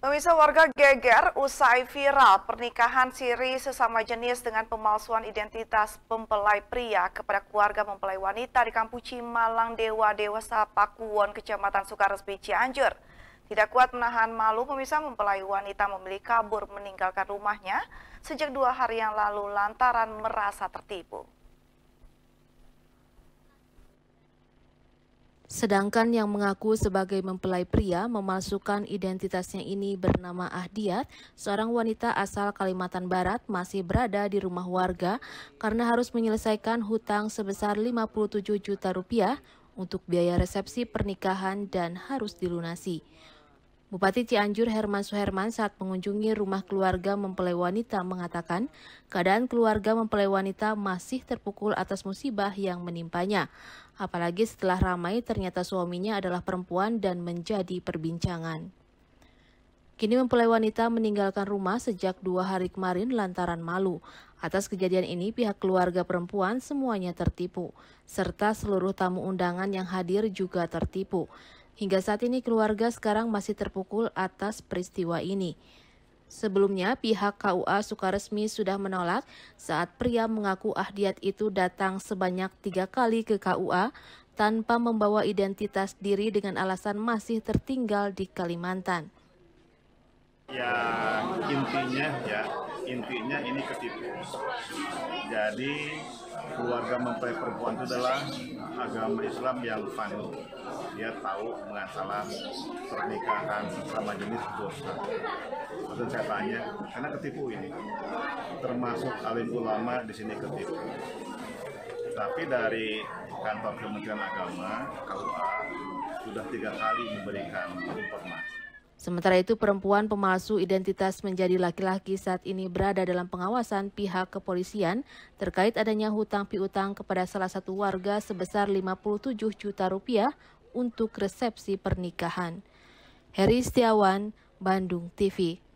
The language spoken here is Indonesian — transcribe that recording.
Pemirsa warga geger usai viral pernikahan siri sesama jenis dengan pemalsuan identitas mempelai pria kepada keluarga mempelai wanita di kampung Cimalang Dewa Dewasa Pakuwon, Kecamatan Sukaresmi, Cianjur. Tidak kuat menahan malu, pemirsa mempelai wanita memilih kabur meninggalkan rumahnya sejak dua hari yang lalu lantaran merasa tertipu. Sedangkan yang mengaku sebagai mempelai pria memalsukan identitasnya ini bernama Ahdiat, seorang wanita asal Kalimantan Barat masih berada di rumah warga karena harus menyelesaikan hutang sebesar 57 juta rupiah untuk biaya resepsi pernikahan dan harus dilunasi. Bupati Cianjur Herman Suherman saat mengunjungi rumah keluarga mempelai wanita mengatakan keadaan keluarga mempelai wanita masih terpukul atas musibah yang menimpanya. Apalagi setelah ramai ternyata suaminya adalah perempuan dan menjadi perbincangan. Kini mempelai wanita meninggalkan rumah sejak dua hari kemarin lantaran malu. Atas kejadian ini pihak keluarga perempuan semuanya tertipu, serta seluruh tamu undangan yang hadir juga tertipu. Hingga saat ini keluarga sekarang masih terpukul atas peristiwa ini. Sebelumnya, pihak KUA Sukaresmi sudah menolak saat pria mengaku Ahdiat itu datang sebanyak tiga kali ke KUA tanpa membawa identitas diri dengan alasan masih tertinggal di Kalimantan. Ya, intinya ya intinya ini ketipu. Jadi keluarga mempelai perempuan itu adalah agama Islam yang fanu. Dia tahu masalah pernikahan sama jenis dosa. Maksud saya tanya, karena ketipu ini. Termasuk alim ulama di sini ketipu. Tapi dari kantor Kementerian Agama, KUA, sudah tiga kali memberikan informasi Sementara itu, perempuan pemalsu identitas menjadi laki-laki saat ini berada dalam pengawasan pihak kepolisian terkait adanya hutang piutang kepada salah satu warga sebesar 57 juta rupiah untuk resepsi pernikahan. Heri Setiawan, Bandung TV.